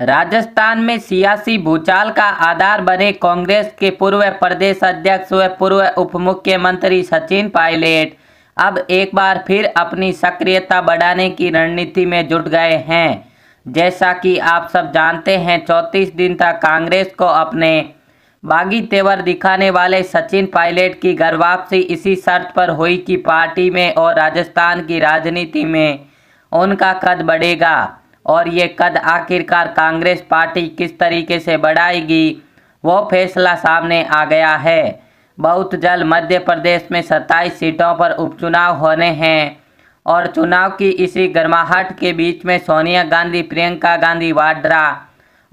राजस्थान में सियासी भूचाल का आधार बने कांग्रेस के पूर्व प्रदेश अध्यक्ष व पूर्व उप मुख्यमंत्री सचिन पायलट अब एक बार फिर अपनी सक्रियता बढ़ाने की रणनीति में जुट गए हैं जैसा कि आप सब जानते हैं चौंतीस दिन तक कांग्रेस को अपने बागी तेवर दिखाने वाले सचिन पायलट की घर वापसी इसी शर्त पर हुई कि पार्टी में और राजस्थान की राजनीति में उनका कद बढ़ेगा और ये कद आखिरकार कांग्रेस पार्टी किस तरीके से बढ़ाएगी वो फैसला सामने आ गया है बहुत जल्द मध्य प्रदेश में 27 सीटों पर उपचुनाव होने हैं और चुनाव की इसी गर्माहट के बीच में सोनिया गांधी प्रियंका गांधी वाड्रा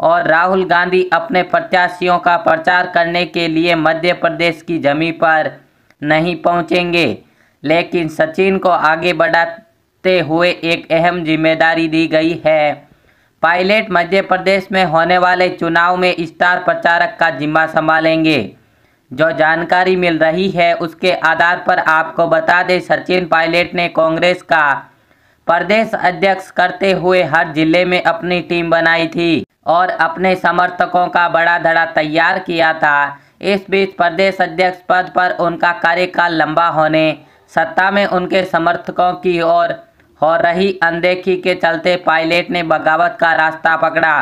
और राहुल गांधी अपने प्रत्याशियों का प्रचार करने के लिए मध्य प्रदेश की जमी पर नहीं पहुंचेंगे लेकिन सचिन को आगे बढ़ा देखते हुए एक अहम जिम्मेदारी दी गई है पायलट मध्य प्रदेश में होने वाले चुनाव में स्टार प्रचारक का जिम्मा संभालेंगे जो जानकारी मिल रही है उसके आधार पर आपको बता दें सचिन पायलट ने कांग्रेस का प्रदेश अध्यक्ष करते हुए हर जिले में अपनी टीम बनाई थी और अपने समर्थकों का बड़ा धड़ा तैयार किया था इस बीच प्रदेश अध्यक्ष पद पर उनका कार्यकाल लंबा होने सत्ता में उनके समर्थकों की ओर हो रही अनदेखी के चलते पायलट ने बगावत का रास्ता पकड़ा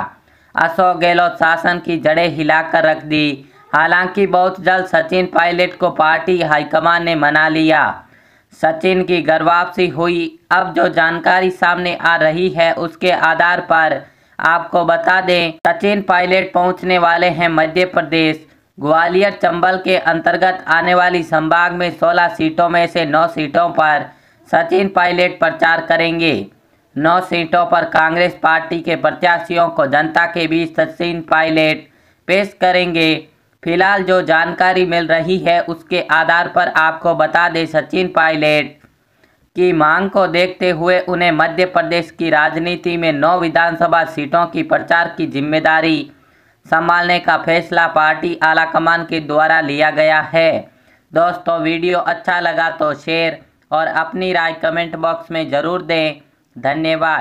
अशोक गहलोत शासन की जड़ें हिलाकर रख दी हालांकि बहुत जल्द सचिन पायलट को पार्टी हाईकमान ने मना लिया सचिन की घर वापसी हुई अब जो जानकारी सामने आ रही है उसके आधार पर आपको बता दें सचिन पायलट पहुंचने वाले हैं मध्य प्रदेश ग्वालियर चंबल के अंतर्गत आने वाली संभाग में 16 सीटों में से 9 सीटों पर सचिन पायलट प्रचार करेंगे नौ सीटों पर कांग्रेस पार्टी के प्रत्याशियों को जनता के बीच सचिन पायलट पेश करेंगे फिलहाल जो जानकारी मिल रही है उसके आधार पर आपको बता दें सचिन पायलट की मांग को देखते हुए उन्हें मध्य प्रदेश की राजनीति में नौ विधानसभा सीटों की प्रचार की जिम्मेदारी संभालने का फैसला पार्टी आलाकमान के द्वारा लिया गया है दोस्तों वीडियो अच्छा लगा तो शेयर और अपनी राय कमेंट बॉक्स में ज़रूर दें धन्यवाद